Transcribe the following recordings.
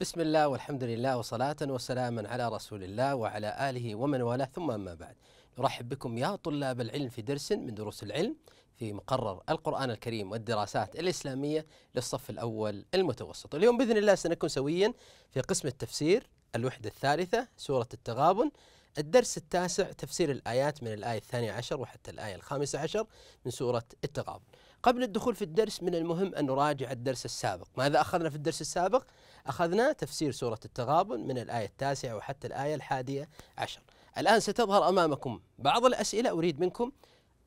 بسم الله والحمد لله وصلاة وسلاما على رسول الله وعلى آله ومن والاه ثم أما بعد نرحب بكم يا طلاب العلم في درس من دروس العلم في مقرر القرآن الكريم والدراسات الإسلامية للصف الأول المتوسط اليوم بإذن الله سنكون سويا في قسم التفسير الوحدة الثالثة سورة التغابن الدرس التاسع تفسير الآيات من الآية الثانية عشر وحتى الآية الخامسة عشر من سورة التغابن قبل الدخول في الدرس من المهم أن نراجع الدرس السابق ماذا أخذنا في الدرس السابق؟ أخذنا تفسير سورة التغابن من الآية التاسعة وحتى الآية الحادية عشر الآن ستظهر أمامكم بعض الأسئلة أريد منكم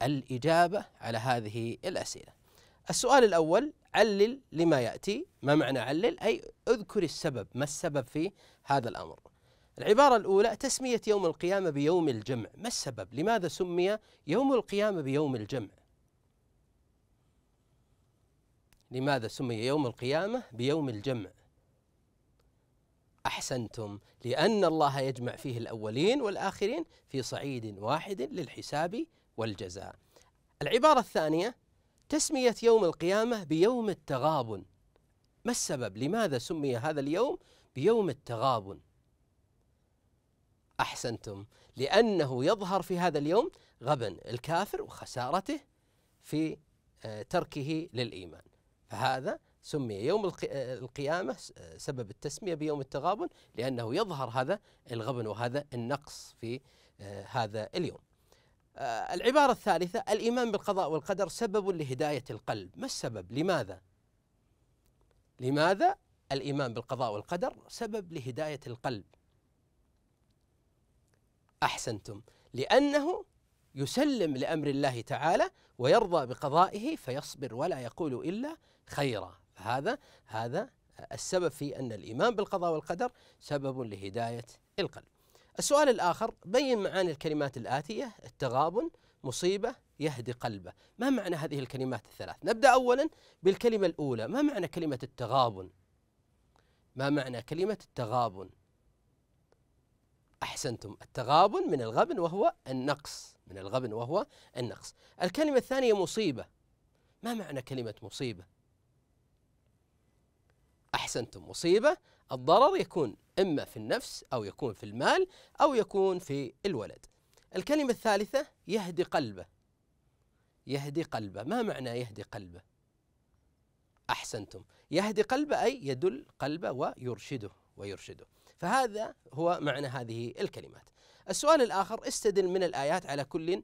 الإجابة على هذه الأسئلة السؤال الأول علل لما يأتي ما معنى علل أي اذكر السبب ما السبب في هذا الأمر العبارة الأولى تسمية يوم القيامة بيوم الجمع ما السبب لماذا سمي يوم القيامة بيوم الجمع لماذا سمي يوم القيامة بيوم الجمع احسنتم لان الله يجمع فيه الاولين والاخرين في صعيد واحد للحساب والجزاء. العباره الثانيه تسميه يوم القيامه بيوم التغابن. ما السبب؟ لماذا سمي هذا اليوم بيوم التغابن؟ احسنتم لانه يظهر في هذا اليوم غبن الكافر وخسارته في آه، تركه للايمان. فهذا سمي يوم القيامة سبب التسمية بيوم التغابن لأنه يظهر هذا الغبن وهذا النقص في آه، هذا اليوم آه، العبارة الثالثة الإيمان بالقضاء والقدر سبب لهداية القلب ما السبب لماذا لماذا الإيمان بالقضاء والقدر سبب لهداية القلب أحسنتم لأنه يسلم لأمر الله تعالى ويرضى بقضائه فيصبر ولا يقول إلا خيرا هذا هذا السبب في أن الإيمان بالقضاء والقدر سبب لهداية القلب السؤال الآخر بين معاني الكلمات الآتية التغابن مصيبة يهدي قلبه ما معنى هذه الكلمات الثلاث نبدأ أولا بالكلمة الأولى ما معنى كلمة التغابن ما معنى كلمة التغابن أحسنتم التغابن من الغبن وهو النقص من الغبن وهو النقص الكلمة الثانية مصيبة ما معنى كلمة مصيبة أحسنتم مصيبة الضرر يكون إما في النفس أو يكون في المال أو يكون في الولد الكلمة الثالثة يهدي قلبه يهدي قلبه ما معنى يهدي قلبه أحسنتم يهدي قلبه أي يدل قلبه ويرشده ويرشده فهذا هو معنى هذه الكلمات السؤال الآخر استدل من الآيات على كل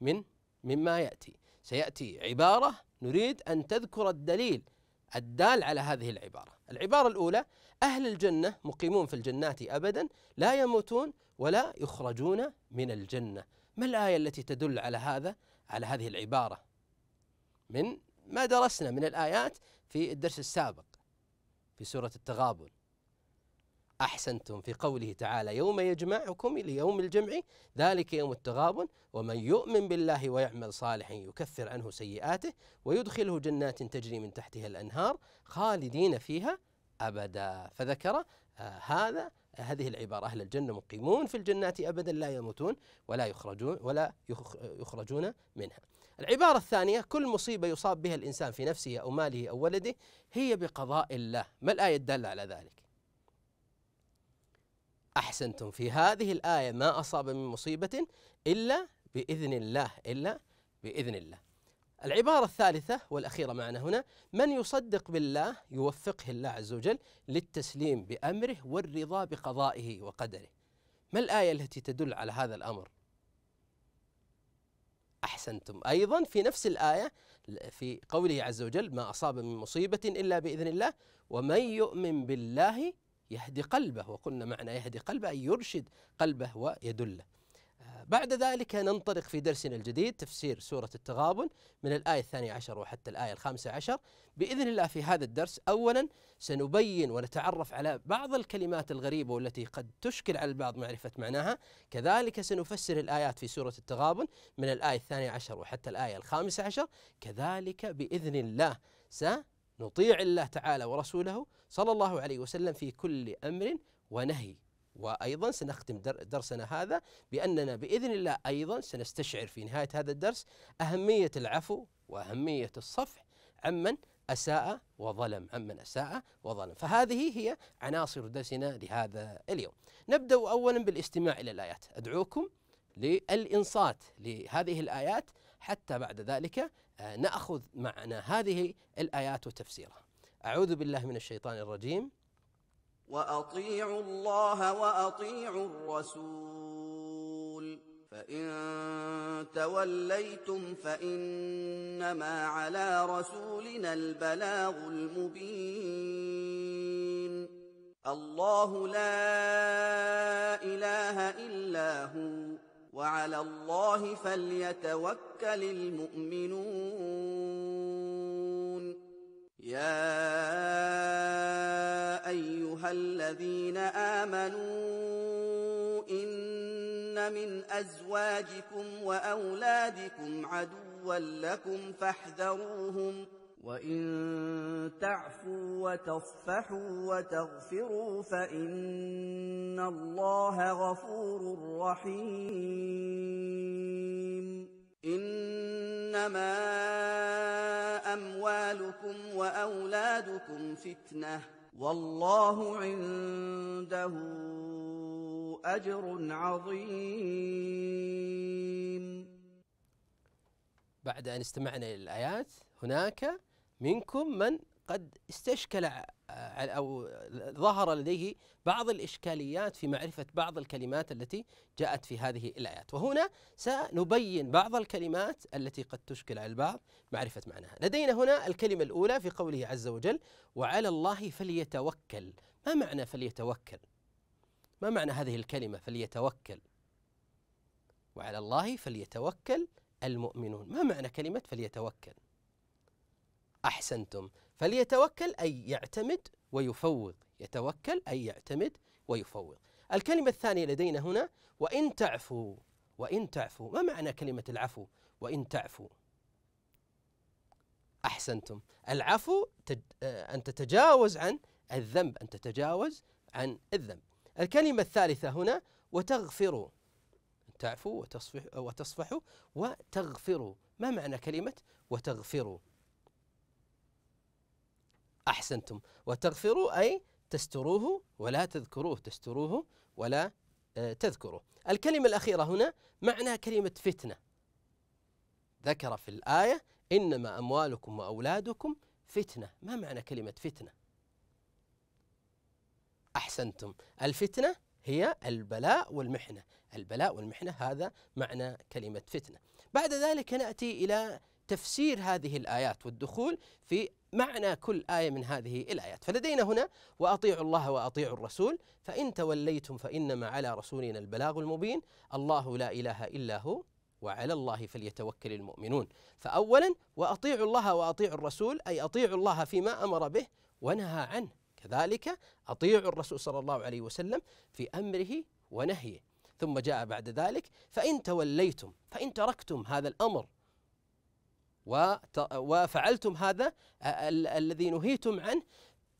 من مما يأتي سيأتي عبارة نريد أن تذكر الدليل الدال على هذه العبارة العبارة الأولى أهل الجنة مقيمون في الجنات أبدا لا يموتون ولا يخرجون من الجنة ما الآية التي تدل على هذا على هذه العبارة من ما درسنا من الآيات في الدرس السابق في سورة التغابن أحسنتم في قوله تعالى يوم يجمعكم ليوم الجمع ذلك يوم التغابن ومن يؤمن بالله ويعمل صالحا يكفر عنه سيئاته ويدخله جنات تجري من تحتها الأنهار خالدين فيها أبدا فذكر آه، هذا آه، هذه العبارة أهل الجنة مقيمون في الجنات أبدا لا يموتون ولا يخرجون ولا يخرجون منها. العبارة الثانية كل مصيبة يصاب بها الإنسان في نفسه أو ماله أو ولده هي بقضاء الله، ما الآية الدالة على ذلك؟ احسنتم في هذه الايه ما اصاب من مصيبه الا باذن الله الا باذن الله. العباره الثالثه والاخيره معنا هنا من يصدق بالله يوفقه الله عز وجل للتسليم بامره والرضا بقضائه وقدره. ما الايه التي تدل على هذا الامر؟ احسنتم ايضا في نفس الايه في قوله عز وجل ما اصاب من مصيبه الا باذن الله ومن يؤمن بالله يهدي قلبه وقلنا معنى يهدي قلبه أي يرشد قلبه ويدله آه، بعد ذلك ننطلق في درسنا الجديد تفسير سورة التغابن من الآية الثانية عشر وحتى الآية الخامسة عشر بإذن الله في هذا الدرس أولا سنبين ونتعرف على بعض الكلمات الغريبة والتي قد تشكل على البعض معرفة معناها كذلك سنفسر الآيات في سورة التغابن من الآية الثانية عشر وحتى الآية الخامسة عشر كذلك بإذن الله سنبين نطيع الله تعالى ورسوله صلى الله عليه وسلم في كل امر ونهي وايضا سنختم درسنا هذا باننا باذن الله ايضا سنستشعر في نهايه هذا الدرس اهميه العفو واهميه الصفح عمن اساء وظلم عمن اساء وظلم فهذه هي عناصر درسنا لهذا اليوم نبدا اولا بالاستماع الى الايات ادعوكم للانصات لهذه الايات حتى بعد ذلك آه، ناخذ معنا هذه الايات وتفسيرها. اعوذ بالله من الشيطان الرجيم. واطيعوا الله واطيعوا الرسول فان توليتم فانما على رسولنا البلاغ المبين الله لا اله الا هو وعلى الله فليتوكل المؤمنون يا ايها الذين امنوا ان من ازواجكم واولادكم عدوا لكم فاحذروهم وان تعفوا وتصفحوا وتغفروا فان الله غفور رحيم انما اموالكم واولادكم فتنه والله عنده اجر عظيم بعد ان استمعنا الى الايات هناك منكم من قد استشكل آه، او ظهر لديه بعض الاشكاليات في معرفه بعض الكلمات التي جاءت في هذه الايات، وهنا سنبين بعض الكلمات التي قد تشكل على البعض معرفه معناها. لدينا هنا الكلمه الاولى في قوله عز وجل: وعلى الله فليتوكل، ما معنى فليتوكل؟ ما معنى هذه الكلمه فليتوكل؟ وعلى الله فليتوكل المؤمنون، ما معنى كلمه فليتوكل؟ أحسنتم فليتوكل أي يعتمد ويفوض يتوكل أي يعتمد ويفوض الكلمة الثانية لدينا هنا وإن تعفو وإن تعفو ما معنى كلمة العفو وإن تعفو أحسنتم العفو آه، أن تتجاوز عن الذنب أن تتجاوز عن الذنب الكلمة الثالثة هنا وتغفروا تعفو وتصفح وتصفحوا وتغفروا ما معنى كلمة وتغفروا أحسنتم وتغفروا أي تستروه ولا تذكروه تستروه ولا آه، تذكروه الكلمة الأخيرة هنا معنى كلمة فتنة ذكر في الآية إنما أموالكم وأولادكم فتنة ما معنى كلمة فتنة أحسنتم الفتنة هي البلاء والمحنة البلاء والمحنة هذا معنى كلمة فتنة بعد ذلك نأتي إلى تفسير هذه الآيات والدخول في معنى كل آية من هذه الآيات فلدينا هنا وأطيعوا الله وأطيعوا الرسول فإن توليتم فإنما على رسولنا البلاغ المبين الله لا إله إلا هو وعلى الله فليتوكل المؤمنون فأولا وأطيعوا الله وأطيعوا الرسول أي أطيعوا الله فيما أمر به ونهى عنه كذلك أطيعوا الرسول صلى الله عليه وسلم في أمره ونهيه ثم جاء بعد ذلك فإن توليتم فإن تركتم هذا الأمر وفعلتم هذا الذي نهيتم عنه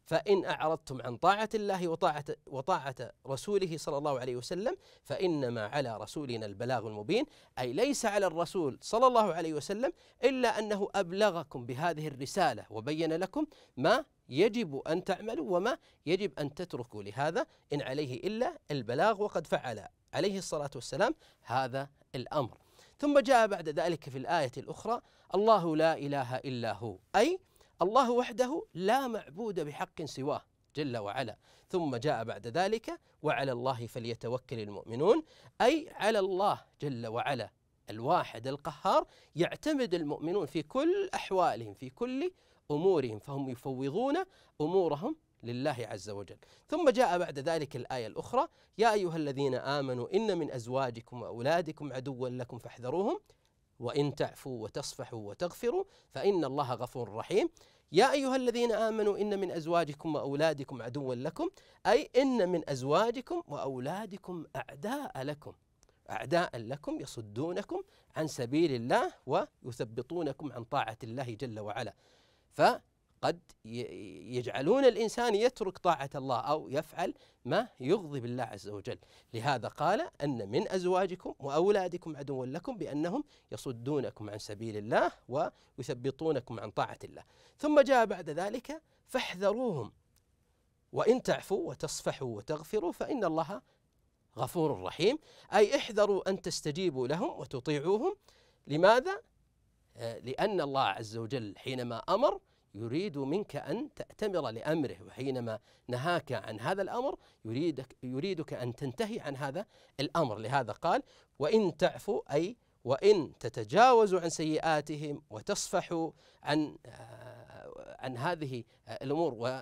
فإن أعرضتم عن طاعة الله وطاعة, وطاعة رسوله صلى الله عليه وسلم فإنما على رسولنا البلاغ المبين أي ليس على الرسول صلى الله عليه وسلم إلا أنه أبلغكم بهذه الرسالة وبين لكم ما يجب أن تعملوا وما يجب أن تتركوا لهذا إن عليه إلا البلاغ وقد فعل عليه الصلاة والسلام هذا الأمر ثم جاء بعد ذلك في الآية الأخرى الله لا إله إلا هو أي الله وحده لا معبود بحق سواه جل وعلا ثم جاء بعد ذلك وعلى الله فليتوكل المؤمنون أي على الله جل وعلا الواحد القهار يعتمد المؤمنون في كل أحوالهم في كل أمورهم فهم يفوضون أمورهم لله عز وجل ثم جاء بعد ذلك الآية الأخرى يا أيها الذين آمنوا إن من أزواجكم وأولادكم عدوا لكم فاحذروهم وإن تعفوا وتصفحوا وتغفروا فإن الله غفور رحيم يا أيها الذين آمنوا إن من أزواجكم وأولادكم عدوا لكم أي إن من أزواجكم وأولادكم أعداء لكم أعداء لكم يصدونكم عن سبيل الله ويثبطونكم عن طاعة الله جل وعلا ف قد يجعلون الانسان يترك طاعه الله او يفعل ما يغضب الله عز وجل، لهذا قال ان من ازواجكم واولادكم عدوا لكم بانهم يصدونكم عن سبيل الله ويثبطونكم عن طاعه الله، ثم جاء بعد ذلك فاحذروهم وان تعفوا وتصفحوا وتغفروا فان الله غفور رحيم، اي احذروا ان تستجيبوا لهم وتطيعوهم، لماذا؟ آه، لان الله عز وجل حينما امر يريد منك أن تأتمر لأمره وحينما نهاك عن هذا الأمر يريدك, يريدك أن تنتهي عن هذا الأمر لهذا قال وإن تعفو أي وإن تتجاوزوا عن سيئاتهم وتصفحوا عن آه، عن هذه الأمور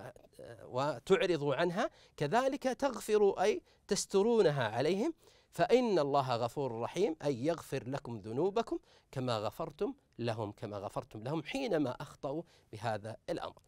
وتعرضوا عنها كذلك تغفروا أي تسترونها عليهم فإن الله غفور رحيم أي يغفر لكم ذنوبكم كما غفرتم لهم كما غفرتم لهم حينما أخطأوا بهذا الأمر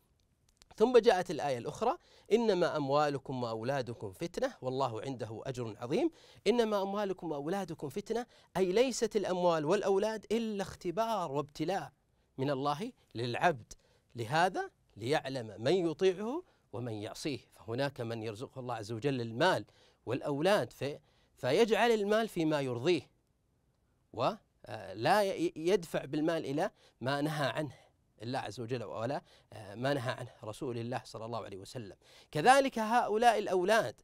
ثم جاءت الآية الأخرى إنما أموالكم وأولادكم فتنة والله عنده أجر عظيم إنما أموالكم وأولادكم فتنة أي ليست الأموال والأولاد إلا اختبار وابتلاء من الله للعبد لهذا ليعلم من يطيعه ومن يعصيه فهناك من يرزقه الله عز وجل المال والأولاد في فيجعل المال فيما يرضيه آه، لا يدفع بالمال إلى ما نهى عنه الله عز وجل ولا آه، ما نهى عنه رسول الله صلى الله عليه وسلم كذلك هؤلاء الأولاد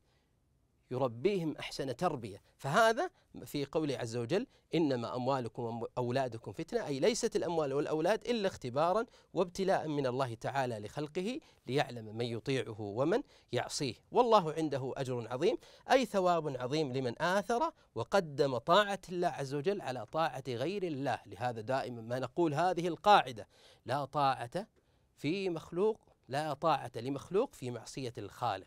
يربيهم أحسن تربية فهذا في قوله عز وجل إنما أموالكم وأولادكم فتنة أي ليست الأموال والأولاد إلا اختبارا وابتلاء من الله تعالى لخلقه ليعلم من يطيعه ومن يعصيه والله عنده أجر عظيم أي ثواب عظيم لمن آثر وقدم طاعة الله عز وجل على طاعة غير الله لهذا دائما ما نقول هذه القاعدة لا طاعة في مخلوق لا طاعة لمخلوق في معصية الخالق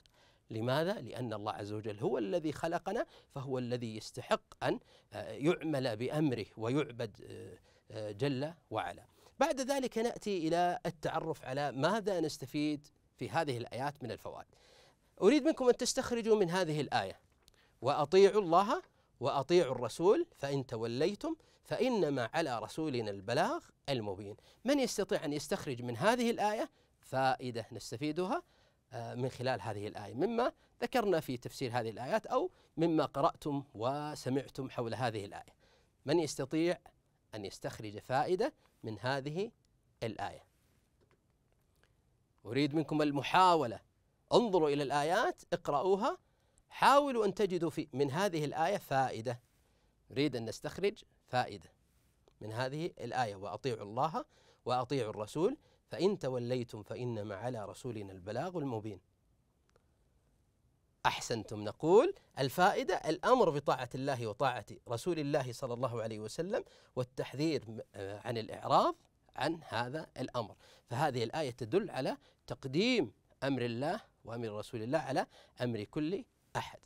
لماذا؟ لأن الله عز وجل هو الذي خلقنا فهو الذي يستحق أن آه، يعمل بأمره ويعبد آه، آه، جل وعلا. بعد ذلك نأتي إلى التعرف على ماذا نستفيد في هذه الآيات من الفوائد. أريد منكم أن تستخرجوا من هذه الآية وأطيعوا الله وأطيعوا الرسول فإن توليتم فإنما على رسولنا البلاغ المبين. من يستطيع أن يستخرج من هذه الآية فائدة نستفيدها آه، من خلال هذه الآية مما ذكرنا في تفسير هذه الآيات أو مما قرأتم وسمعتم حول هذه الآية من يستطيع أن يستخرج فائدة من هذه الآية أريد منكم المحاولة انظروا إلى الآيات اقرأوها حاولوا أن تجدوا في من هذه الآية فائدة أريد أن نستخرج فائدة من هذه الآية وأطيعوا الله وأطيعوا الرسول فإن توليتم فإنما على رسولنا البلاغ المبين أحسنتم نقول الفائدة الأمر بطاعة الله وطاعة رسول الله صلى الله عليه وسلم والتحذير آه، عن الإعراض عن هذا الأمر فهذه الآية تدل على تقديم أمر الله وأمر رسول الله على أمر كل أحد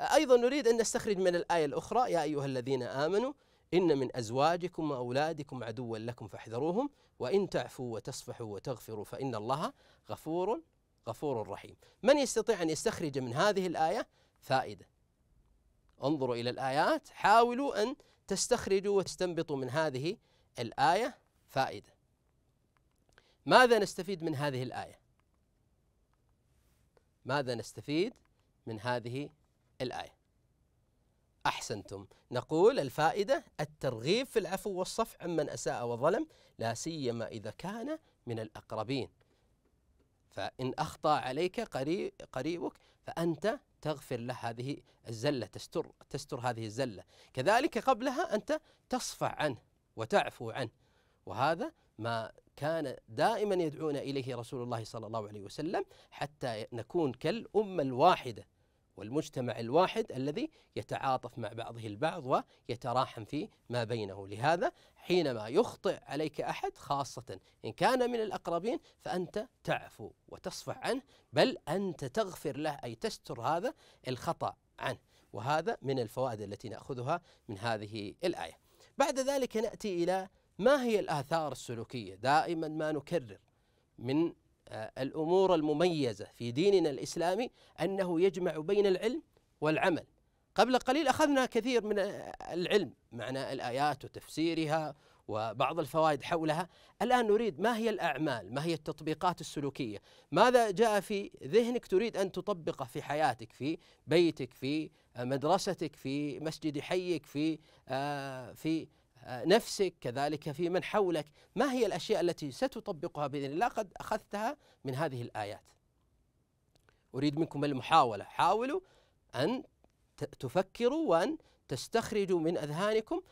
أيضا نريد أن نستخرج من الآية الأخرى يا أيها الذين آمنوا إن من أزواجكم وأولادكم عدوا لكم فاحذروهم وإن تعفوا وتصفحوا وتغفروا فإن الله غفور غفور رحيم من يستطيع أن يستخرج من هذه الآية فائدة انظروا إلى الآيات حاولوا أن تستخرجوا وتستنبطوا من هذه الآية فائدة ماذا نستفيد من هذه الآية ماذا نستفيد من هذه الآية أحسنتم نقول الفائدة الترغيب في العفو والصفح عمن أساء وظلم لا سيما إذا كان من الأقربين فإن أخطأ عليك قريب قريبك فأنت تغفر له هذه الزلة تستر, تستر هذه الزلة كذلك قبلها أنت تصفع عنه وتعفو عنه وهذا ما كان دائما يدعونا إليه رسول الله صلى الله عليه وسلم حتى نكون كالأمة الواحدة والمجتمع الواحد الذي يتعاطف مع بعضه البعض ويتراحم في ما بينه لهذا حينما يخطئ عليك أحد خاصة إن كان من الأقربين فأنت تعفو وتصفح عنه بل أنت تغفر له أي تستر هذا الخطأ عنه وهذا من الفوائد التي نأخذها من هذه الآية بعد ذلك نأتي إلى ما هي الآثار السلوكية دائما ما نكرر من آه، الأمور المميزة في ديننا الإسلامي أنه يجمع بين العلم والعمل قبل قليل أخذنا كثير من العلم معنى الآيات وتفسيرها وبعض الفوائد حولها الآن نريد ما هي الأعمال ما هي التطبيقات السلوكية ماذا جاء في ذهنك تريد أن تطبقه في حياتك في بيتك في مدرستك في مسجد حيك في آه، في نفسك كذلك في من حولك ما هي الأشياء التي ستطبقها بإذن الله قد أخذتها من هذه الآيات أريد منكم المحاولة حاولوا أن تفكروا وأن تستخرجوا من أذهانكم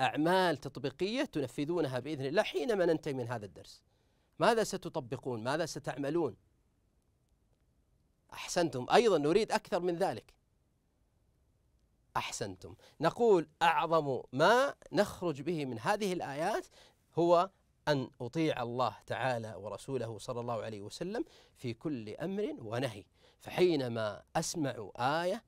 أعمال تطبيقية تنفذونها بإذن الله حينما ننتهي من هذا الدرس ماذا ستطبقون ماذا ستعملون أحسنتم أيضا نريد أكثر من ذلك احسنتم نقول اعظم ما نخرج به من هذه الايات هو ان اطيع الله تعالى ورسوله صلى الله عليه وسلم في كل امر ونهي فحينما اسمع ايه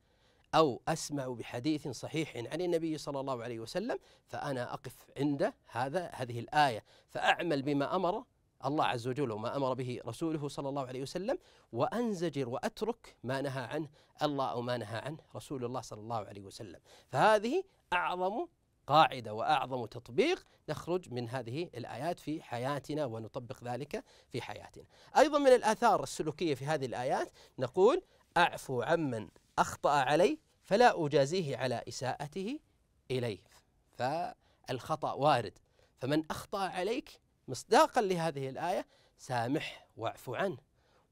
او اسمع بحديث صحيح عن النبي صلى الله عليه وسلم فانا اقف عند هذا هذه الايه فاعمل بما امر الله عز وجل وما امر به رسوله صلى الله عليه وسلم وانزجر واترك ما نهى عنه الله او ما نهى عنه رسول الله صلى الله عليه وسلم فهذه اعظم قاعده واعظم تطبيق نخرج من هذه الايات في حياتنا ونطبق ذلك في حياتنا. ايضا من الاثار السلوكيه في هذه الايات نقول اعفو عمن اخطا علي فلا اجازيه على اساءته اليه. فالخطا وارد فمن اخطا عليك مصداقا لهذه الآية سامح واعف عنه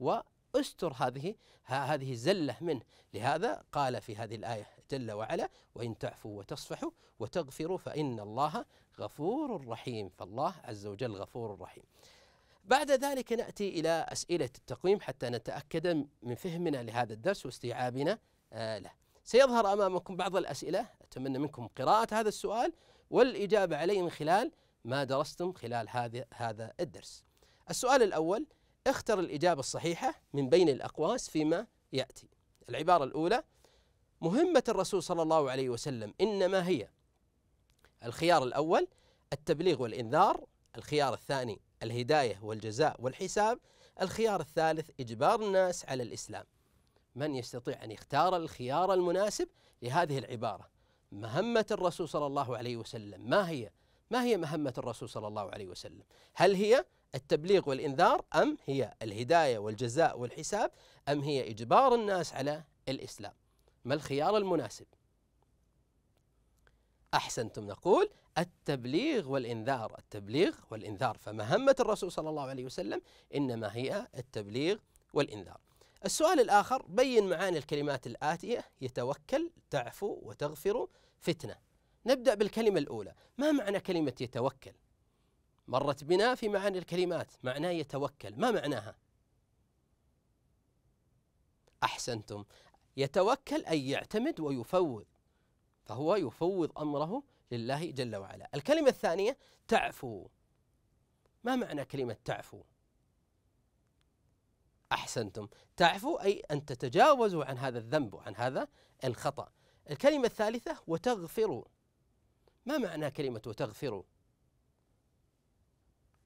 واستر هذه هذه الزلة منه لهذا قال في هذه الآية جل وعلا وإن تعفوا وتصفحوا وتغفروا فإن الله غفور رحيم فالله عز وجل غفور رحيم بعد ذلك نأتي إلى أسئلة التقويم حتى نتأكد من فهمنا لهذا الدرس واستيعابنا آه، له سيظهر أمامكم بعض الأسئلة أتمنى منكم قراءة هذا السؤال والإجابة عليه من خلال ما درستم خلال هذا هذا الدرس. السؤال الأول اختر الإجابة الصحيحة من بين الأقواس فيما يأتي. العبارة الأولى مهمة الرسول صلى الله عليه وسلم إنما هي الخيار الأول التبليغ والإنذار، الخيار الثاني الهداية والجزاء والحساب، الخيار الثالث إجبار الناس على الإسلام. من يستطيع أن يختار الخيار المناسب لهذه العبارة؟ مهمة الرسول صلى الله عليه وسلم ما هي؟ ما هي مهمة الرسول صلى الله عليه وسلم هل هي التبليغ والإنذار أم هي الهداية والجزاء والحساب أم هي إجبار الناس على الإسلام ما الخيار المناسب أحسنتم نقول التبليغ والإنذار التبليغ والإنذار فمهمة الرسول صلى الله عليه وسلم إنما هي التبليغ والإنذار السؤال الآخر بين معاني الكلمات الآتية يتوكل تعفو وتغفر فتنة نبدأ بالكلمة الأولى ما معنى كلمة يتوكل مرت بنا في معاني الكلمات معناه يتوكل ما معناها أحسنتم يتوكل أي يعتمد ويفوض فهو يفوض أمره لله جل وعلا الكلمة الثانية تعفو ما معنى كلمة تعفو أحسنتم تعفو أي أن تتجاوزوا عن هذا الذنب وعن هذا الخطأ الكلمة الثالثة وتغفروا ما معنى كلمة تغفروا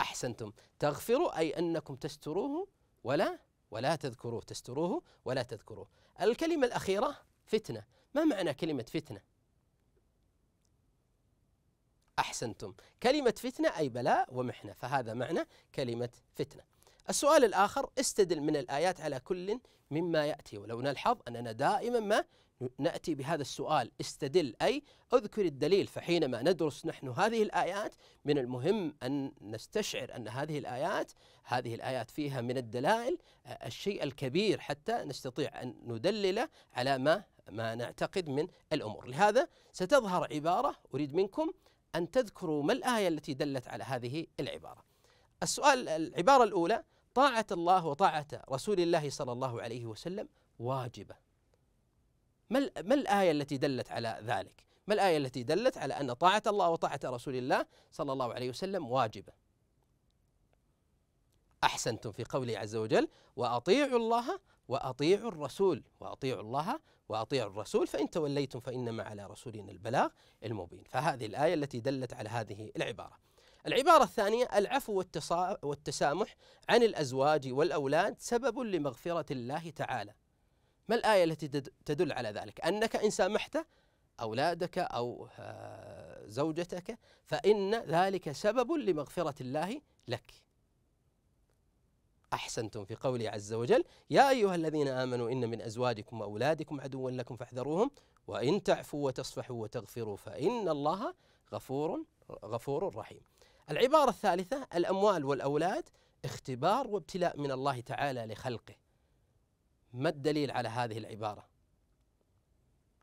أحسنتم تغفروا أي أنكم تستروه ولا ولا تذكروه تستروه ولا تذكروه الكلمة الأخيرة فتنة ما معنى كلمة فتنة أحسنتم كلمة فتنة أي بلاء ومحنة فهذا معنى كلمة فتنة السؤال الآخر استدل من الآيات على كل مما يأتي ولو نلحظ أننا دائما ما ناتي بهذا السؤال استدل اي اذكر الدليل فحينما ندرس نحن هذه الايات من المهم ان نستشعر ان هذه الايات هذه الايات فيها من الدلائل آه، الشيء الكبير حتى نستطيع ان ندلله على ما ما نعتقد من الامور، لهذا ستظهر عباره اريد منكم ان تذكروا ما الايه التي دلت على هذه العباره. السؤال العباره الاولى طاعه الله وطاعه رسول الله صلى الله عليه وسلم واجبه ما الآية التي دلت على ذلك ما الآية التي دلت على أن طاعة الله وطاعة رسول الله صلى الله عليه وسلم واجبة أحسنتم في قوله عز وجل وأطيعوا الله وأطيعوا الرسول وأطيعوا الله وأطيعوا الرسول فإن توليتم فإنما على رسولنا البلاغ المبين فهذه الآية التي دلت على هذه العبارة العبارة الثانية العفو والتسامح عن الأزواج والأولاد سبب لمغفرة الله تعالى ما الآية التي تدل على ذلك أنك إن سامحت أولادك أو آه، زوجتك فإن ذلك سبب لمغفرة الله لك أحسنتم في قوله عز وجل يا أيها الذين آمنوا إن من أزواجكم وأولادكم عدوا لكم فاحذروهم وإن تعفوا وتصفحوا وتغفروا فإن الله غفور غفور رحيم العبارة الثالثة الأموال والأولاد اختبار وابتلاء من الله تعالى لخلقه ما الدليل على هذه العبارة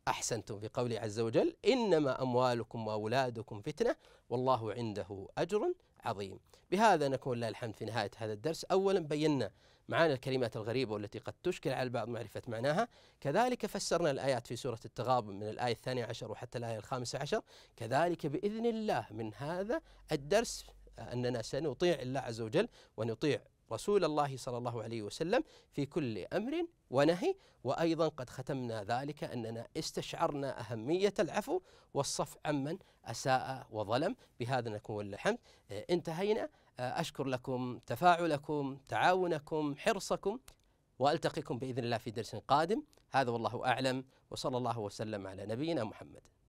أحسنتم في قوله عز وجل إنما أموالكم وأولادكم فتنة والله عنده أجر عظيم بهذا نكون لله الحمد في نهاية هذا الدرس أولا بينا معاني الكلمات الغريبة والتي قد تشكل على البعض معرفة معناها كذلك فسرنا الآيات في سورة التغاب من الآية الثانية عشر وحتى الآية الخامسة عشر كذلك بإذن الله من هذا الدرس آه، أننا سنطيع الله عز وجل ونطيع رسول الله صلى الله عليه وسلم في كل امر ونهي وايضا قد ختمنا ذلك اننا استشعرنا اهميه العفو والصف عمن اساء وظلم بهذا نكون الحمد آه، انتهينا آه، اشكر لكم تفاعلكم تعاونكم حرصكم والتقيكم باذن الله في درس قادم هذا والله اعلم وصلى الله وسلم على نبينا محمد